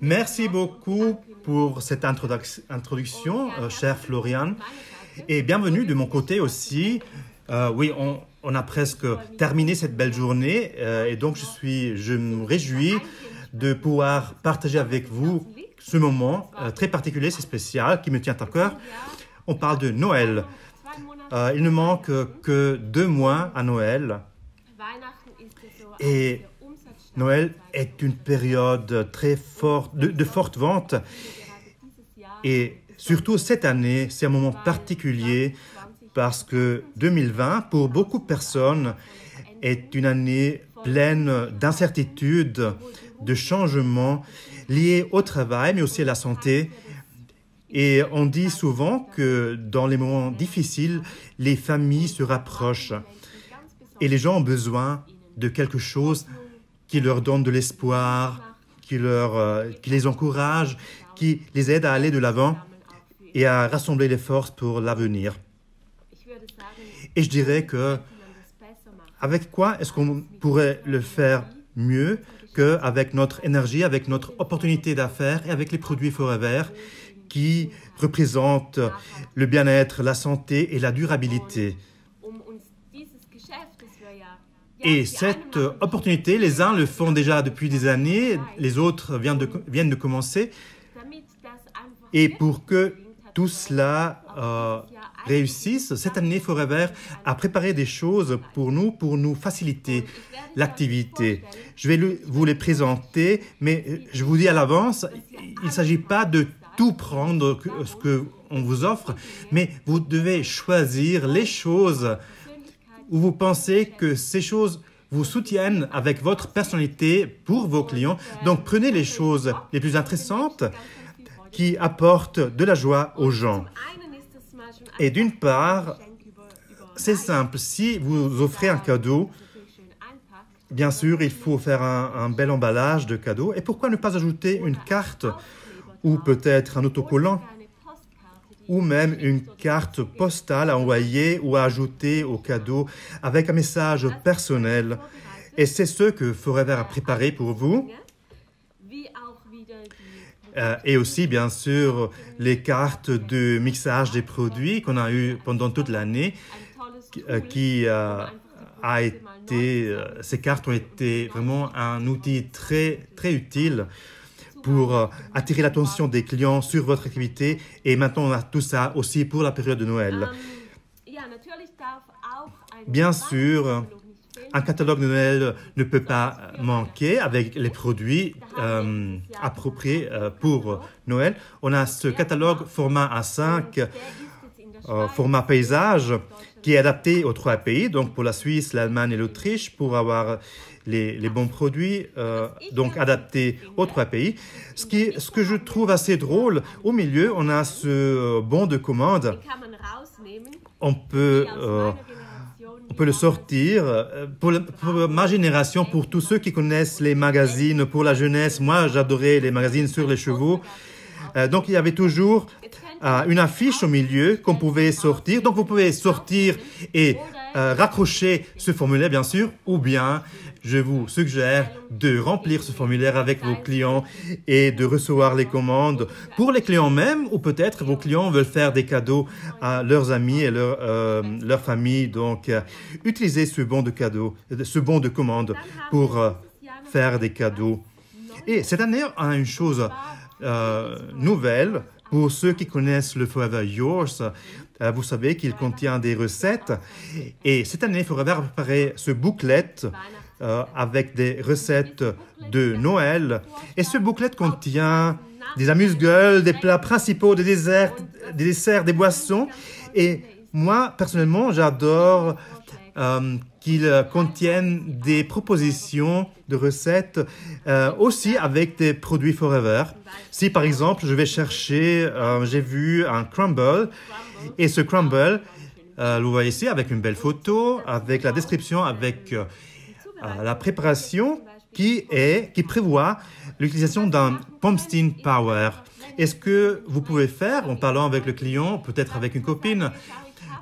Merci beaucoup pour cette introduction, euh, cher Florian. Et bienvenue de mon côté aussi. Euh, oui, on, a presque terminé cette belle journée euh, et donc je, suis, je me réjouis de pouvoir partager avec vous ce moment très particulier, c'est spécial, qui me tient à cœur. On parle de Noël. il ne manque que deux mois à Noël. Et Noël est une période très forte, de, de forte vente. Et surtout cette année, c'est un moment particulier parce que 2020, pour beaucoup de personnes, est une année pleine d'incertitudes, de changements liés au travail, mais aussi à la santé. Et on dit souvent que dans les moments difficiles, les familles se rapprochent et les gens ont besoin de quelque chose qui leur donne de l'espoir, qui, leur, euh, qui les encourage, qui les aide à aller de l'avant et à rassembler les forces pour l'avenir. Et je dirais que avec quoi est-ce qu'on pourrait le faire mieux qu'avec notre énergie, avec notre opportunité d'affaires et avec les produits verts qui représentent le bien-être, la santé et la durabilité. Et cette euh, opportunité, les uns le font déjà depuis des années, les autres viennent de, viennent de commencer. Et pour que tout cela euh, réussisse, cette année Forever a préparé des choses pour nous, pour nous faciliter l'activité. Je vais vous les présenter, mais euh, je vous dis à l'avance, il ne s'agit pas de tout prendre ce qu'on vous offre, mais vous devez choisir les choses où vous pensez que ces choses vous soutiennent avec votre personnalité pour vos clients. Donc prenez les choses les plus intéressantes qui apportent de la joie aux gens. Et d'une part, c'est simple, si vous offrez un cadeau, bien sûr, il faut faire un, bel emballage de cadeaux. Et pourquoi ne pas ajouter une carte ou peut-être un autocollant ou même une carte postale à envoyer ou à ajouter au cadeau avec un message personnel. Et c'est ce que Forever a préparé pour vous. Euh, et aussi, bien sûr, les cartes de mixage des produits qu'on a eu pendant toute l'année, qui euh, euh, a été, ces cartes ont été vraiment un outil très, très utile pour euh, attirer l'attention des clients sur votre activité. Et maintenant, on a tout ça aussi pour la période de Noël. Um, Bien sûr, un catalogue de Noël ne peut pas manquer avec les produits um, appropriés euh, pour Noël. On a ce catalogue format A5, euh, format paysage, qui est adapté aux trois pays, donc pour la Suisse, l'Allemagne et l'Autriche, pour avoir les, bons produits, euh, donc adaptés aux trois pays. Ce, qui, ce que je trouve assez drôle, au milieu, on a ce euh, bon de commande. On peut... Euh, on peut le sortir. Pour, ma génération, pour tous ceux qui connaissent les magazines pour la jeunesse, moi j'adorais les magazines sur les chevaux. donc il y avait toujours une affiche au milieu qu'on pouvait sortir. Donc vous pouvez sortir et euh, raccrocher ce formulaire bien sûr, ou bien je vous suggère de remplir ce formulaire avec vos clients et de recevoir les commandes pour les clients même, ou peut-être vos clients veulent faire des cadeaux à leurs amis et leur, euh, leur famille. Donc euh, utilisez ce bon de cadeaux, ce bon de commande pour faire des cadeaux. Et cette année, une chose nouvelle, pour ceux qui connaissent le Forever Yours, euh, vous savez qu'il contient des recettes. Et cette année, Forever a préparé ce booklet euh, avec des recettes de Noël. Et ce booklet contient des amuse-gueules, des plats principaux, des desserts, des desserts, des boissons. Et moi, personnellement, j'adore euh, qu'ils contiennent des propositions de recettes euh, aussi avec des produits Forever. Si par exemple je vais chercher, euh, j'ai vu un crumble et ce crumble, euh, vous voyez ici avec une belle photo, avec la description, avec euh, la préparation qui est qui prévoit l'utilisation d'un steam Power. Est-ce que vous pouvez faire en parlant avec le client, peut-être avec une copine,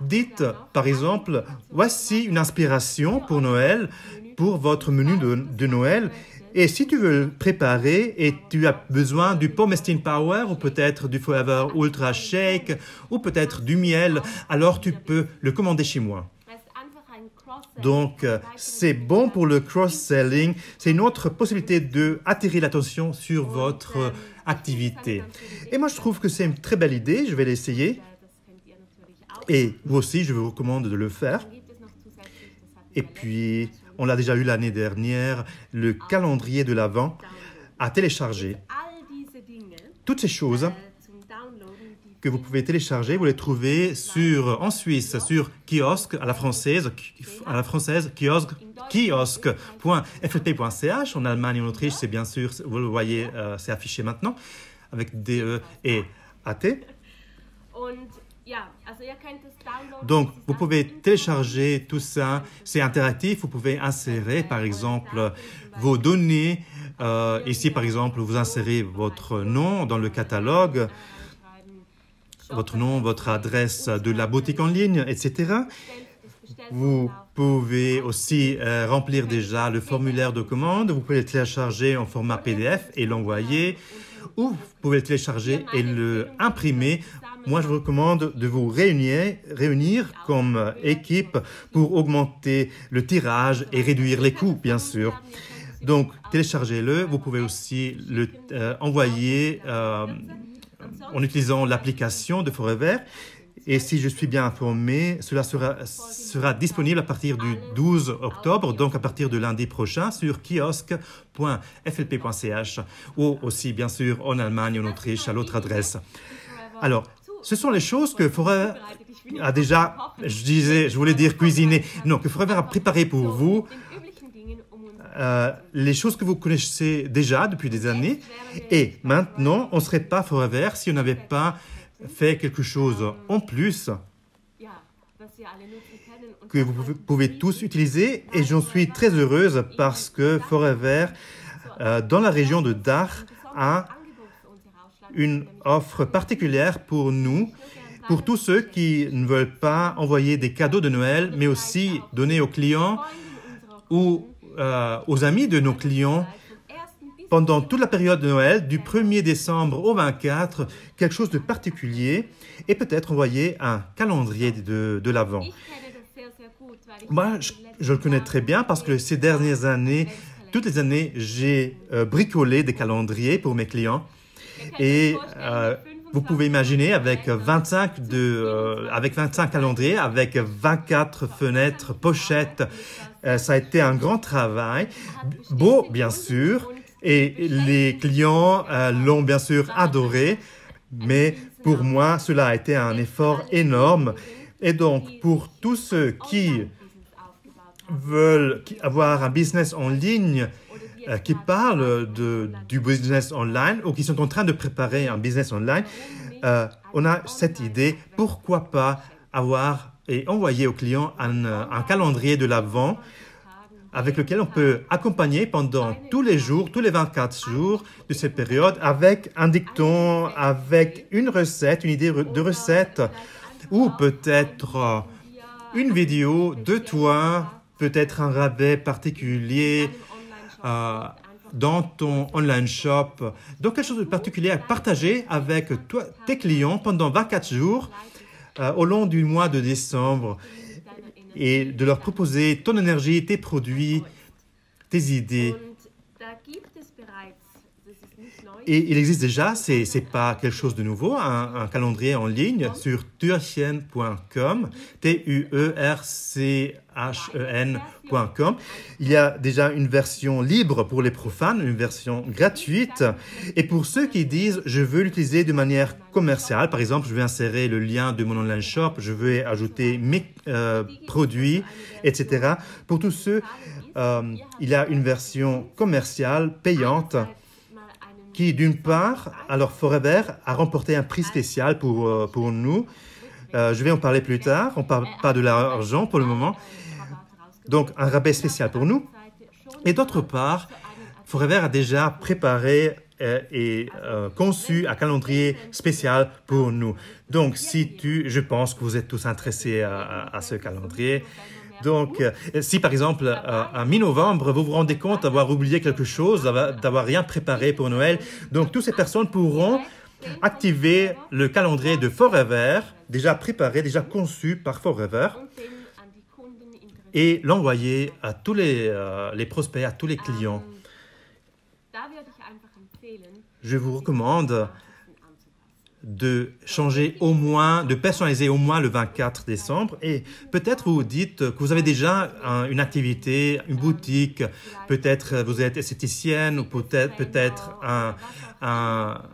Dites, par exemple, voici une inspiration pour Noël, pour votre menu de, Noël. Et si tu veux le préparer et tu as besoin du Pomestine Power ou peut-être du Forever Ultra Shake ou peut-être du miel, alors tu peux le commander chez moi. Donc, c'est bon pour le cross-selling. C'est une autre possibilité d'attirer l'attention sur votre activité. Et moi, je trouve que c'est une très belle idée. Je vais l'essayer. Et vous aussi, je vous recommande de le faire. Et puis, on l'a déjà eu l'année dernière, le calendrier de l'Avent à télécharger. Toutes ces choses que vous pouvez télécharger, vous les trouvez sur, en Suisse, sur kiosque à la française, à la française, kiosque, kiosque.fp.ch. En Allemagne et en Autriche, c'est bien sûr, vous le voyez, euh, c'est affiché maintenant, avec DE e et AT. Donc, vous pouvez télécharger tout ça. C'est interactif. Vous pouvez insérer, par exemple, vos données. Euh, ici, par exemple, vous insérez votre nom dans le catalogue, votre nom, votre adresse de la boutique en ligne, etc. Vous pouvez aussi euh, remplir déjà le formulaire de commande. Vous pouvez le télécharger en format PDF et l'envoyer. Ou vous pouvez le télécharger et le imprimer moi je vous recommande de vous réunir, réunir comme équipe pour augmenter le tirage et réduire les coûts, bien sûr. Donc, téléchargez-le. Vous pouvez aussi le euh, envoyer euh, en utilisant l'application de Forever. Et si je suis bien informé, cela sera, sera disponible à partir du 12 octobre, donc à partir de lundi prochain, sur kiosque.flp.ch ou aussi bien sûr en Allemagne, en Autriche, à l'autre adresse. Alors, ce sont les choses que Forever a déjà, je disais, je voulais dire cuisiner, non, que Forever a préparé pour vous euh, les choses que vous connaissez déjà depuis des années. Et maintenant, on ne serait pas Forever si on n'avait pas fait quelque chose en plus que vous pouvez tous utiliser. Et j'en suis très heureuse parce que Forever, euh, dans la région de Dar, a une offre particulière pour nous, pour tous ceux qui ne veulent pas envoyer des cadeaux de Noël, mais aussi donner aux clients ou euh, aux amis de nos clients pendant toute la période de Noël, du 1er décembre au 24, quelque chose de particulier et peut-être envoyer un calendrier de, l'Avent. Moi, je, le connais très bien parce que ces dernières années, toutes les années, j'ai euh, bricolé des calendriers pour mes clients. Et euh, vous pouvez imaginer avec 25, euh, de, euh, avec 25 calendriers, avec 24 fenêtres, pochettes. ça a été un grand travail, ah, beau bien sûr, et les clients l'ont bien sûr adoré, mais pour moi, cela a été un effort énorme. Et donc, pour tous ceux qui veulent avoir un business en ligne, euh, qui parlent de, du business online ou qui sont en train de préparer un business online, euh, on a cette idée, pourquoi pas avoir et envoyer au client un, euh, un calendrier de l'avant avec lequel on peut accompagner pendant tous les jours, tous les 24 jours de cette période avec un dicton, avec une recette, une idée de recette ou peut-être une vidéo de toi, peut-être un rabais particulier euh, dans ton online shop, donc quelque chose de particulier à partager avec tes clients pendant 24 jours euh, au long du mois de décembre et de leur proposer ton énergie, tes produits, tes idées. Et il existe déjà, c'est n'est pas quelque chose de nouveau, un, calendrier en ligne sur turchen.com, t u e r c h e ncom Il y a déjà une version libre pour les profanes, une version gratuite. Et pour ceux qui disent, je veux l'utiliser de manière commerciale, par exemple, je veux insérer le lien de mon online shop, je veux ajouter mes euh, produits, etc. Pour tous ceux, euh, il y a une version commerciale payante qui, d'une part, alors Forever a remporté un prix spécial pour, euh, pour nous. Euh, je vais en parler plus tard. On ne parle pas de l'argent pour le moment. Donc, un rabais spécial pour nous. Et d'autre part, Forever a déjà préparé euh, et euh, conçu un calendrier spécial pour nous. Donc, si tu, je pense que vous êtes tous intéressés à, à, à ce calendrier. Donc, euh, si par exemple, à, euh, mi-novembre, vous vous rendez compte d'avoir oublié quelque chose, d'avoir rien préparé pour Noël, donc toutes ces personnes pourront activer le calendrier de Forever, déjà préparé, déjà conçu par Forever, et l'envoyer à tous les, euh, les prospects, à tous les clients. Je vous recommande de changer au moins, de personnaliser au moins le 24 décembre. Et peut-être vous dites que vous avez déjà une activité, une boutique, peut-être vous êtes esthéticienne ou peut-être peut être un,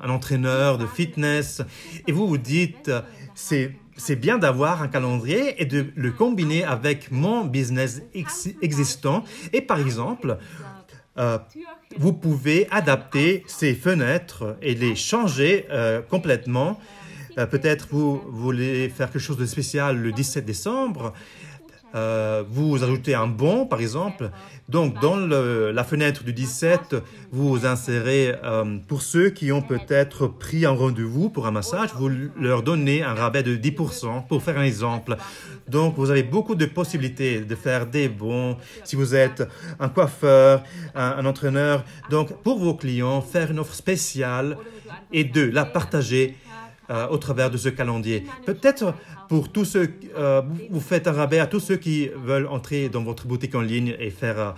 entraîneur de fitness. Et vous vous dites, c'est c'est bien d'avoir un calendrier et de le combiner avec mon business existant. Et par exemple, euh, vous pouvez adapter ces fenêtres et les changer euh, complètement. Euh, peut-être vous voulez faire quelque chose de spécial le 17 décembre. Euh, vous ajoutez un bon, par exemple. Donc, dans la fenêtre du 17, vous insérez, euh, pour ceux qui ont peut-être pris un rendez-vous pour un massage, vous leur donnez un rabais de 10%, pour faire un exemple. Donc, vous avez beaucoup de possibilités de faire des bons, si vous êtes un coiffeur, un entraîneur. Donc, pour vos clients, faire une offre spéciale et de la partager euh, au travers de ce calendrier. Peut-être pour tous ceux, euh, vous faites un rabais à tous ceux qui veulent entrer dans votre boutique en ligne et faire euh,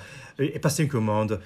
et passer une commande.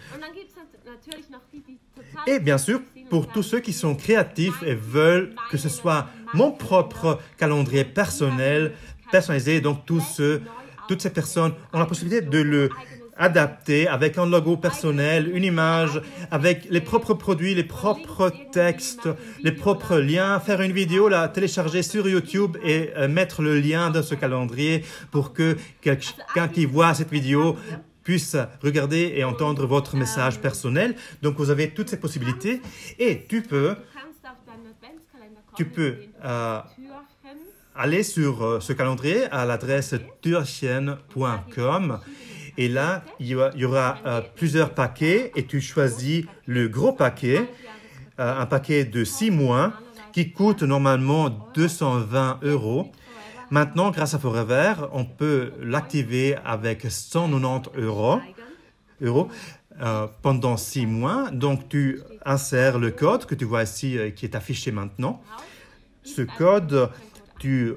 Et bien sûr, pour tous ceux qui sont créatifs et veulent que ce soit mon propre calendrier personnel, personnalisé, donc tous ceux, toutes ces personnes ont la possibilité de le adapté, avec un logo personnel, une image, avec les propres produits, les propres textes, les propres liens, faire une vidéo, la télécharger sur YouTube et euh, mettre le lien de ce calendrier pour que quelqu'un qui voit cette vidéo puisse regarder et entendre votre message personnel. Donc vous avez toutes ces possibilités et tu peux, tu peux euh, aller sur euh, ce calendrier à l'adresse turchienne.com et là, il y aura euh, plusieurs paquets et tu choisis le gros paquet, euh, un paquet de six mois qui coûte normalement 220 euros. Maintenant, grâce à Forever, on peut l'activer avec 190 euros, euros euh, pendant six mois. Donc, tu insères le code que tu vois ici qui est affiché maintenant. Ce code, tu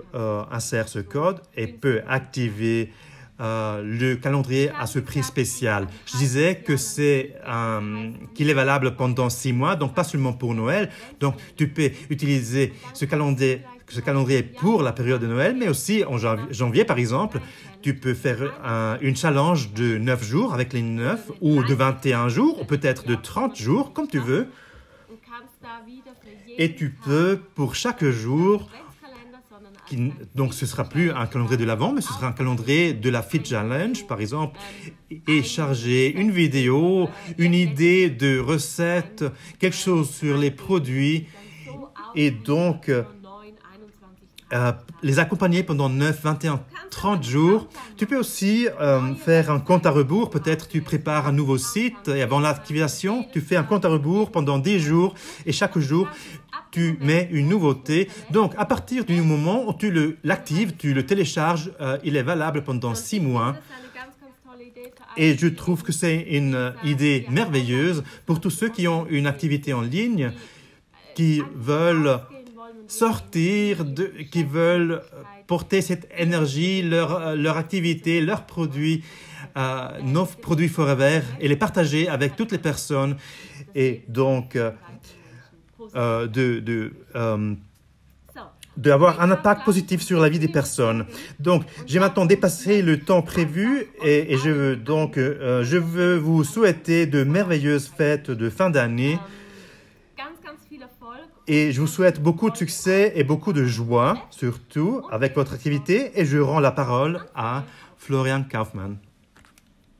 insères ce code et peux activer euh, le calendrier à ce prix spécial. Je disais que c'est euh, qu'il est valable pendant six mois, donc pas seulement pour Noël. Donc tu peux utiliser ce calendrier pour la période de Noël, mais aussi en janvier, par exemple, tu peux faire euh, une challenge de neuf jours avec les 9 ou de 21 jours ou peut-être de 30 jours, comme tu veux. Et tu peux, pour chaque jour, donc ce sera plus un calendrier de l'avant, mais ce sera un calendrier de la Fit Challenge, par exemple, et charger une vidéo, une idée de recette, quelque chose sur les produits. Et donc, euh, euh, les accompagner pendant 9, 21, 30 jours. Tu peux aussi euh, faire un compte à rebours. Peut-être tu prépares un nouveau site et avant l'activation, tu fais un compte à rebours pendant 10 jours et chaque jour, tu mets une nouveauté. Donc, à partir du moment où tu l'actives, tu le télécharges, euh, il est valable pendant 6 mois. Et je trouve que c'est une idée merveilleuse pour tous ceux qui ont une activité en ligne, qui veulent sortir, de, qui veulent euh, porter cette énergie, leur, euh, leur activité, leurs produits, euh, nos produits Forever et les partager avec toutes les personnes. Et donc, de, de d'avoir un impact positif sur la vie des personnes. Donc, j'ai maintenant dépassé le temps prévu et, je veux donc, je veux vous souhaiter de merveilleuses fêtes de fin d'année. Et je vous souhaite beaucoup de succès et beaucoup de joie, surtout avec votre activité. Et je rends la parole à Florian Kaufmann.